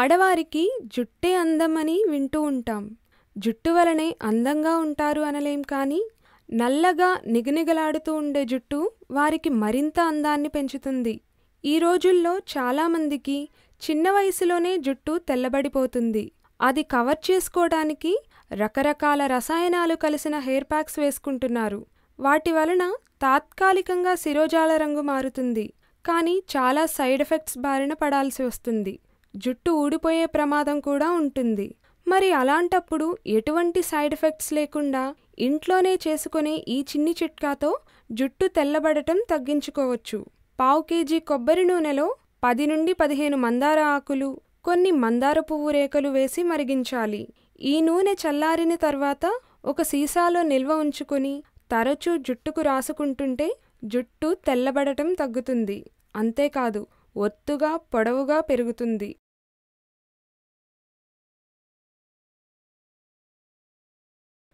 ఆడవారికి జుట్టే అందమని వింటూ ఉంటాం జుట్టు వలనే అందంగా ఉంటారు అనలేం కానీ నల్లగా నిగనిగలాడుతూ ఉండే జుట్టు వారికి మరింత అందాన్ని పెంచుతుంది ఈ రోజుల్లో చాలామందికి చిన్న వయసులోనే జుట్టు తెల్లబడిపోతుంది అది కవర్ చేసుకోవడానికి రకరకాల రసాయనాలు కలిసిన హెయిర్ ప్యాక్స్ వేసుకుంటున్నారు వాటి వలన తాత్కాలికంగా శిరోజాల రంగు మారుతుంది కానీ చాలా సైడ్ ఎఫెక్ట్స్ బారిన పడాల్సి వస్తుంది జుట్టు ఊడిపోయే ప్రమాదం కూడా ఉంటుంది మరి అలాంటప్పుడు ఎటువంటి సైడ్ ఎఫెక్ట్స్ లేకుండా ఇంట్లోనే చేసుకునే ఈ చిన్ని చిట్కాతో జుట్టు తెల్లబడటం తగ్గించుకోవచ్చు పావు కేజీ కొబ్బరి నూనెలో పది నుండి పదిహేను మందార ఆకులు కొన్ని మందార పువ్వు రేఖలు వేసి మరిగించాలి ఈ నూనె చల్లారిన తర్వాత ఒక సీసాలో నిల్వ ఉంచుకుని తరచూ జుట్టుకు రాసుకుంటుంటే జుట్టు తెల్లబడటం తగ్గుతుంది అంతేకాదు ఒత్తుగా పొడవుగా పెరుగుతుంది